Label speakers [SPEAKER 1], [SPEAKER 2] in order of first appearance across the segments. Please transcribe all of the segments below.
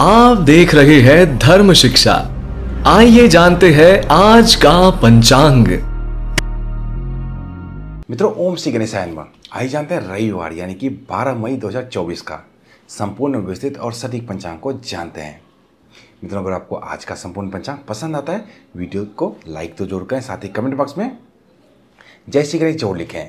[SPEAKER 1] आप देख रहे हैं धर्म शिक्षा आइए जानते हैं आज का पंचांग मित्रों ओम श्री गणेश आइए जानते हैं रविवार यानी कि 12 मई 2024 का संपूर्ण विस्तृत और सटीक पंचांग को जानते हैं मित्रों अगर आपको आज का संपूर्ण पंचांग पसंद आता है वीडियो को लाइक तो जरूर करें साथ ही कमेंट बॉक्स में जय श्री गणेश जोर लिखे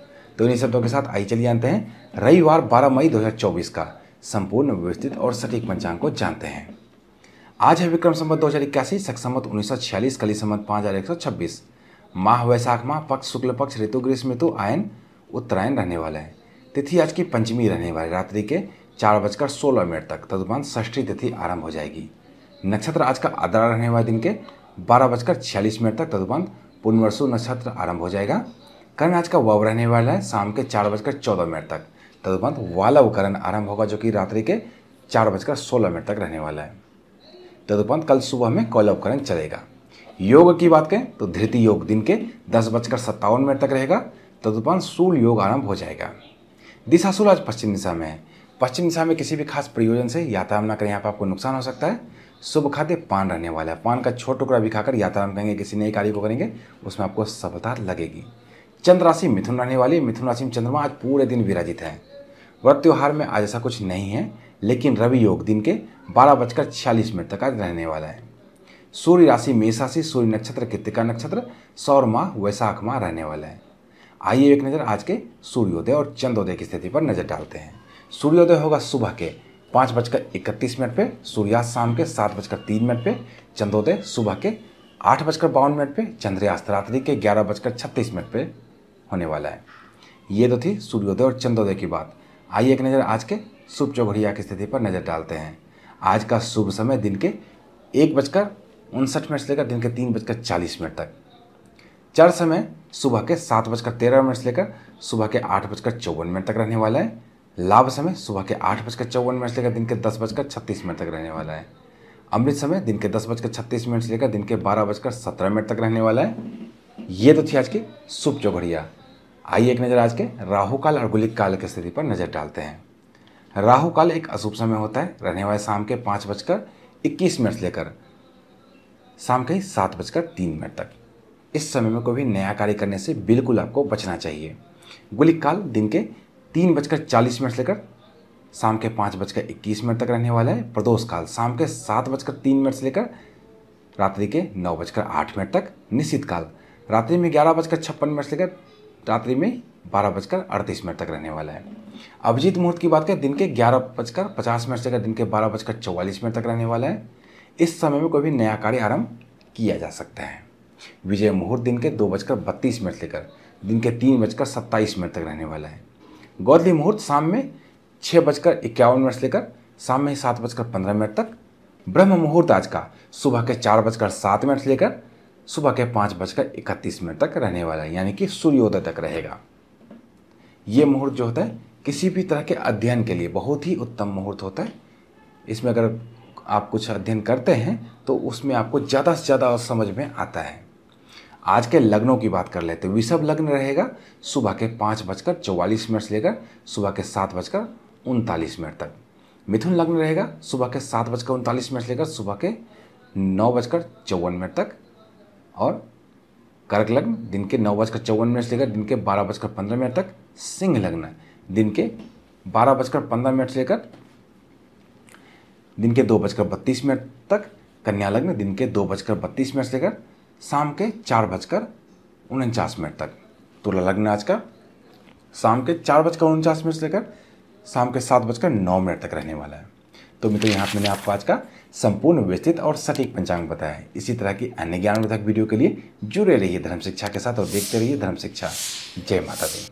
[SPEAKER 1] तो इन्हीं शब्दों के साथ आई चलिए जानते हैं रविवार 12 मई 2024 का संपूर्ण व्यवस्थित और सटीक पंचांग को जानते हैं आज है विक्रम संबत दो हज़ार इक्यासी सख संबत उन्नीस सौ छियालीस कली संबत पाँच हज़ार एक सौ छब्बीस माह वैशाख माह पक्ष शुक्ल पक्ष ऋतु ग्रीष्म ऋतु आयन उत्तरायण रहने वाला है तिथि आज की पंचमी रहने वाली रात्रि के चार बजकर सोलह मिनट तक तदुपान षष्ठी तिथि आरंभ हो जाएगी नक्षत्र आज का आदरा रहने वाले दिन के बारह बजकर छियालीस मिनट तक तदुपान पुनवर्सु नक्षत्र आरंभ हो जाएगा करण आज का वाव रहने वाला है शाम के चार बजकर चौदह मिनट तक तदुपरांत वालव करण आरंभ होगा जो कि रात्रि के चार बजकर सोलह मिनट तक रहने वाला है तदुपरांत कल सुबह में कौलवकरण चलेगा योग की बात करें तो धृति योग दिन के दस बजकर सत्तावन मिनट तक रहेगा तदुपरांत सूल योग आरंभ हो जाएगा सूल आज पश्चिम दिशा में है पश्चिम दिशा में किसी भी खास प्रयोजन से यात्रा ना करें यहाँ पर आपको नुकसान हो सकता है शुभ खाद्य पान रहने वाला है पान का छोटा टुकड़ा भी खाकर यात्रा करेंगे किसी नई कार्य को करेंगे उसमें आपको सफलता लगेगी चंद्र राशि मिथुन रहने वाली मिथुन राशि में चंद्रमा आज पूरे दिन विराजित है व्रत त्यौहार में आज ऐसा कुछ नहीं है लेकिन रवि योग दिन के बारह बजकर छियालीस मिनट तक आज रहने वाला है सूर्य राशि मेष राशि सूर्य नक्षत्र कृतिका नक्षत्र सौर माह वैशाख माह रहने वाला है आइए एक नज़र आज के सूर्योदय और चंद्रोदय की स्थिति पर नज़र डालते हैं सूर्योदय होगा सुबह के पाँच बजकर इकतीस मिनट पर सूर्यास्त शाम के सात बजकर तीन मिनट पर चंद्रोदय सुबह के आठ बजकर बावन मिनट पर चंद्रयास्त रात्रि के ग्यारह बजकर छत्तीस मिनट पर होने वाला है ये तो थी सूर्योदय और चंद्रोदय की बात आइए एक नज़र आज के शुभ चौघड़िया की स्थिति पर नज़र डालते हैं आज का शुभ समय दिन के एक बजकर उनसठ मिनट से लेकर दिन के तीन बजकर चालीस मिनट तक चर समय सुबह के सात बजकर तेरह मिनट से लेकर सुबह के आठ बजकर चौवन मिनट तक रहने वाला है लाभ समय सुबह के आठ बजकर चौवन मिनट से लेकर दिन के दस बजकर छत्तीस मिनट तक रहने वाला है अमृत समय दिन के दस बजकर छत्तीस मिनट से लेकर दिन के बारह बजकर सत्रह मिनट तक रहने वाला है ये तो थी आज की शुभ चौघड़िया आइए एक नज़र आज के राहु काल और गुलिक काल की स्थिति पर नज़र डालते हैं राहु काल एक अशुभ समय होता है रहने वाले शाम के पाँच बजकर इक्कीस मिनट से लेकर शाम के सात बजकर तीन मिनट तक इस समय में कोई भी नया कार्य करने से बिल्कुल आपको बचना चाहिए गुलिक काल दिन के तीन बजकर चालीस मिनट से लेकर शाम के पाँच बजकर इक्कीस मिनट तक रहने वाला है प्रदोष काल शाम के सात बजकर तीन मिनट से लेकर रात्रि के नौ बजकर आठ मिनट तक निश्चित काल रात्रि में ग्यारह बजकर छप्पन मिनट से लेकर रात्रि में बारह बजकर अड़तीस मिनट तक रहने वाला है अभिजीत मुहूर्त की बात करें दिन के ग्यारह बजकर पचास मिनट से अगर दिन के बारह बजकर चौवालीस मिनट तक रहने वाला है इस समय में कोई भी नया कार्य आरंभ किया जा सकता है विजय मुहूर्त दिन के दो बजकर बत्तीस मिनट लेकर दिन के तीन बजकर सत्ताईस मिनट तक रहने वाला है गौदली मुहूर्त शाम में छः बजकर इक्यावन मिनट से लेकर शाम में सात बजकर पंद्रह मिनट तक ब्रह्म मुहूर्त आज का सुबह के चार बजकर सात मिनट से लेकर सुबह के पाँच बजकर इकतीस मिनट तक रहने वाला है यानी कि सूर्योदय तक रहेगा ये मुहूर्त जो होता है किसी भी तरह के अध्ययन के लिए बहुत ही उत्तम मुहूर्त होता है इसमें अगर आप कुछ अध्ययन करते हैं तो उसमें आपको ज़्यादा से ज़्यादा समझ में आता है आज के लग्नों की बात कर लेते हैं विषभ लग्न रहेगा सुबह के पाँच बजकर चौवालीस मिनट से लेकर सुबह के सात बजकर उनतालीस मिनट तक मिथुन लग्न रहेगा सुबह के सात बजकर उनतालीस मिनट से लेकर सुबह के नौ बजकर चौवन मिनट तक और कर्क लग्न दिन के नौ बजकर चौवन मिनट से लेकर दिन के बारह बजकर पंद्रह मिनट तक सिंह लग्न दिन के बारह बजकर पंद्रह मिनट से लेकर दिन के दो बजकर बत्तीस मिनट तक कन्या लग्न दिन के दो बजकर बत्तीस मिनट से लेकर शाम के चार बजकर उनचास मिनट तक तुला लग्न आज का शाम के चार बजकर उनचास मिनट से लेकर शाम के सात बजकर नौ मिनट तक रहने वाला है तो मित्रों यहाँ पर मैंने आपको आज का संपूर्ण व्यवस्थित और सटीक पंचांग बताया है इसी तरह की अन्य ज्ञानवर्धक वीडियो के लिए जुड़े रहिए धर्म शिक्षा के साथ और देखते रहिए धर्म शिक्षा जय माता दी